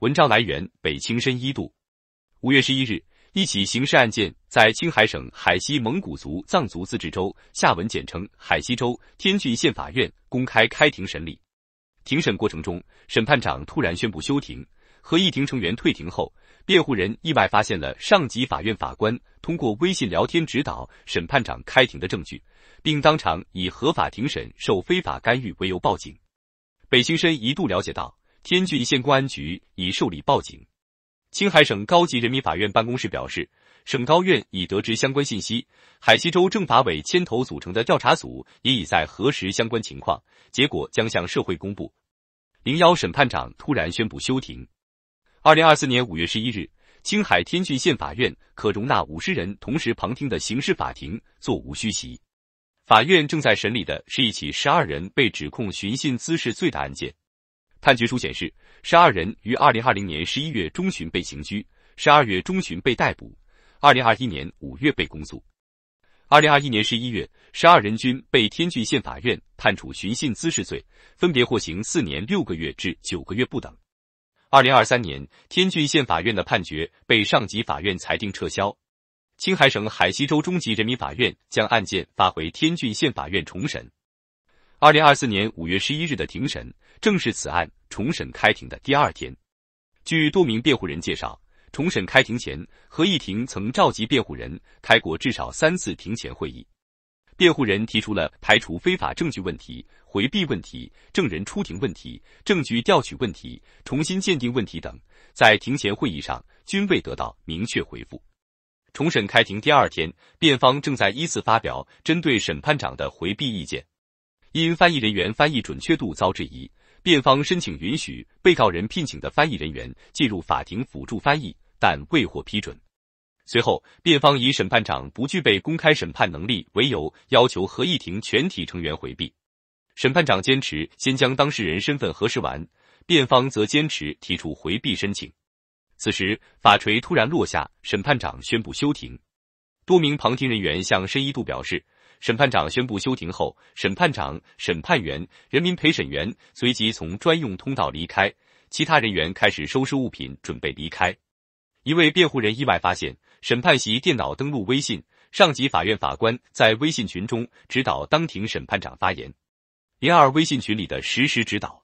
文章来源：北青深一度。五月十一日，一起刑事案件在青海省海西蒙古族藏族自治州（下文简称海西州）天峻县法院公开开庭审理。庭审过程中，审判长突然宣布休庭，合议庭成员退庭后，辩护人意外发现了上级法院法官通过微信聊天指导审判长开庭的证据，并当场以合法庭审受非法干预为由报警。北青深一度了解到。天峻县公安局已受理报警。青海省高级人民法院办公室表示，省高院已得知相关信息，海西州政法委牵头组成的调查组也已在核实相关情况，结果将向社会公布。零幺审判长突然宣布休庭。二零二四年五月十一日，青海天峻县法院可容纳五十人同时旁听的刑事法庭座无虚席。法院正在审理的是一起十二人被指控寻衅滋事罪的案件。判决书显示，十二人于二零二零年十一月中旬被刑拘，十二月中旬被逮捕，二零二一年五月被公诉。二零二一年十一月，十二人均被天峻县法院判处寻衅滋事罪，分别获刑四年六个月至九个月不等。二零二三年，天峻县法院的判决被上级法院裁定撤销，青海省海西州中级人民法院将案件发回天峻县法院重审。二零二四年五月十一日的庭审正是此案重审开庭的第二天。据多名辩护人介绍，重审开庭前，合议庭曾召集辩护人开过至少三次庭前会议。辩护人提出了排除非法证据问题、回避问题、证人出庭问题、证据调取问题、重新鉴定问题等，在庭前会议上均未得到明确回复。重审开庭第二天，辩方正在依次发表针对审判长的回避意见。因翻译人员翻译准确度遭质疑，辩方申请允许被告人聘请的翻译人员进入法庭辅助翻译，但未获批准。随后，辩方以审判长不具备公开审判能力为由，要求合议庭全体成员回避。审判长坚持先将当事人身份核实完，辩方则坚持提出回避申请。此时，法锤突然落下，审判长宣布休庭。多名旁听人员向申一度表示。审判长宣布休庭后，审判长、审判员、人民陪审员随即从专用通道离开，其他人员开始收拾物品，准备离开。一位辩护人意外发现，审判席电脑登录微信，上级法院法官在微信群中指导当庭审判长发言。零二微信群里的实时指导。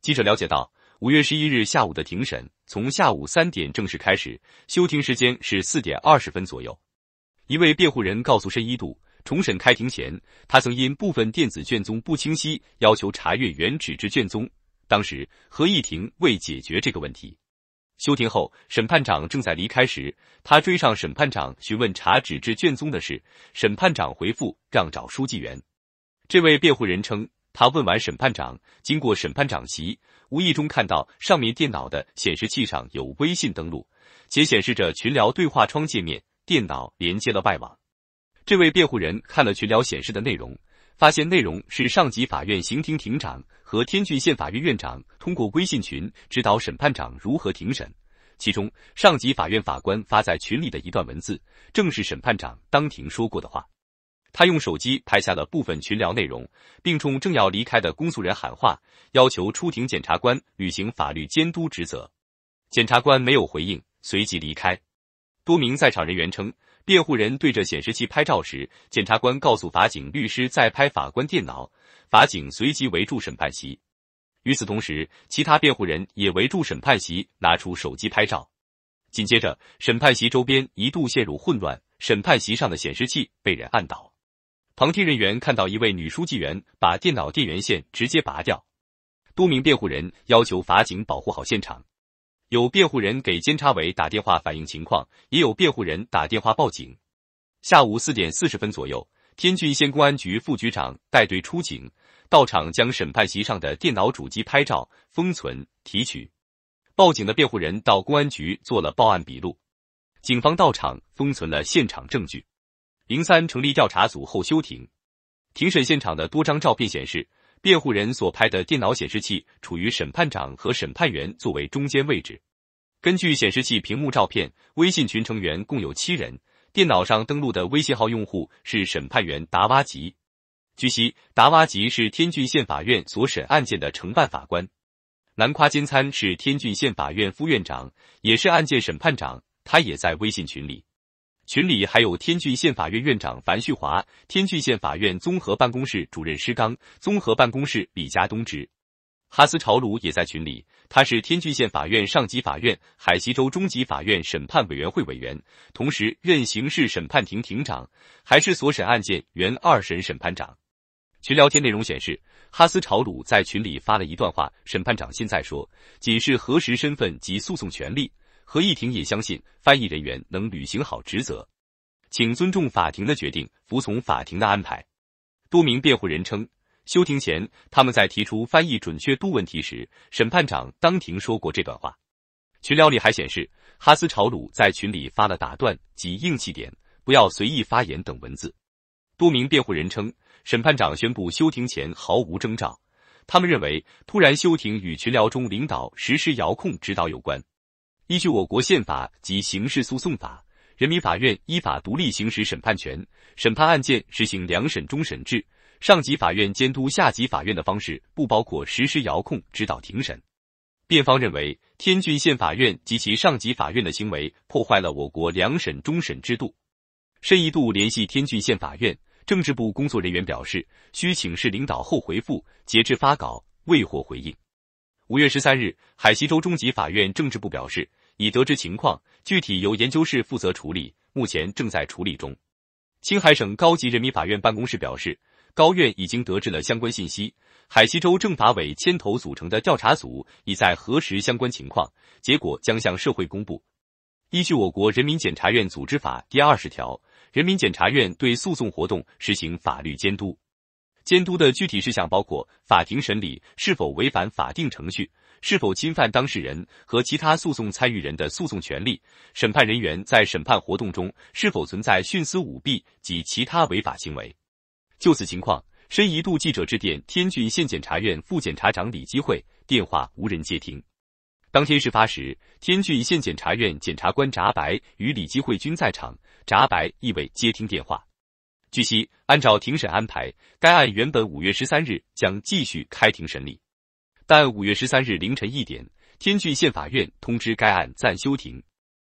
记者了解到，五月十一日下午的庭审从下午三点正式开始，休庭时间是四点二十分左右。一位辩护人告诉申一度。重审开庭前，他曾因部分电子卷宗不清晰，要求查阅原纸质卷宗。当时合议庭未解决这个问题。休庭后，审判长正在离开时，他追上审判长询问查纸质卷宗的事。审判长回复让找书记员。这位辩护人称，他问完审判长，经过审判长席，无意中看到上面电脑的显示器上有微信登录，且显示着群聊对话窗界面，电脑连接了外网。这位辩护人看了群聊显示的内容，发现内容是上级法院刑庭庭长和天峻县法院院长通过微信群指导审判长如何庭审。其中，上级法院法官发在群里的一段文字，正是审判长当庭说过的话。他用手机拍下了部分群聊内容，并冲正要离开的公诉人喊话，要求出庭检察官履行法律监督职责。检察官没有回应，随即离开。多名在场人员称。辩护人对着显示器拍照时，检察官告诉法警律师在拍法官电脑，法警随即围住审判席。与此同时，其他辩护人也围住审判席，拿出手机拍照。紧接着，审判席周边一度陷入混乱，审判席上的显示器被人按倒。旁听人员看到一位女书记员把电脑电源线直接拔掉，多名辩护人要求法警保护好现场。有辩护人给监察委打电话反映情况，也有辩护人打电话报警。下午四点四十分左右，天峻县公安局副局长带队出警，到场将审判席上的电脑主机拍照、封存、提取。报警的辩护人到公安局做了报案笔录，警方到场封存了现场证据。零三成立调查组后休庭，庭审现场的多张照片显示。辩护人所拍的电脑显示器处于审判长和审判员作为中间位置。根据显示器屏幕照片，微信群成员共有七人。电脑上登录的微信号用户是审判员达瓦吉。据悉，达瓦吉是天峻县法院所审案件的承办法官。南夸金参是天峻县法院副院长，也是案件审判长，他也在微信群里。群里还有天峻县法院院长樊旭华、天峻县法院综合办公室主任施刚、综合办公室李家东直，哈斯朝鲁也在群里，他是天峻县法院上级法院海西州中级法院审判委员会委员，同时任刑事审判庭庭长，还是所审案件原二审审判长。群聊天内容显示，哈斯朝鲁在群里发了一段话：“审判长现在说，仅是核实身份及诉讼权利。”合议庭也相信翻译人员能履行好职责，请尊重法庭的决定，服从法庭的安排。多名辩护人称，休庭前他们在提出翻译准确度问题时，审判长当庭说过这段话。群聊里还显示，哈斯朝鲁在群里发了“打断”及“硬气点，不要随意发言”等文字。多名辩护人称，审判长宣布休庭前毫无征兆，他们认为突然休庭与群聊中领导实施遥控指导有关。依据我国宪法及刑事诉讼法，人民法院依法独立行使审判权，审判案件实行两审终审制，上级法院监督下级法院的方式不包括实施遥控指导庭审。辩方认为，天峻县法院及其上级法院的行为破坏了我国两审终审制度。深一度联系天峻县法院政治部工作人员表示，需请示领导后回复。截至发稿，未获回应。五月十三日，海西州中级法院政治部表示，已得知情况，具体由研究室负责处理，目前正在处理中。青海省高级人民法院办公室表示，高院已经得知了相关信息，海西州政法委牵头组成的调查组已在核实相关情况，结果将向社会公布。依据我国《人民检察院组织法》第二十条，人民检察院对诉讼活动实行法律监督。监督的具体事项包括：法庭审理是否违反法定程序，是否侵犯当事人和其他诉讼参与人的诉讼权利；审判人员在审判活动中是否存在徇私舞弊及其他违法行为。就此情况，深一度记者致电天峻县检察院副检察长李基会，电话无人接听。当天事发时，天峻县检察院检察官翟白与李基会均在场，翟白亦未接听电话。据悉，按照庭审安排，该案原本五月十三日将继续开庭审理，但五月十三日凌晨一点，天峻县法院通知该案暂休庭。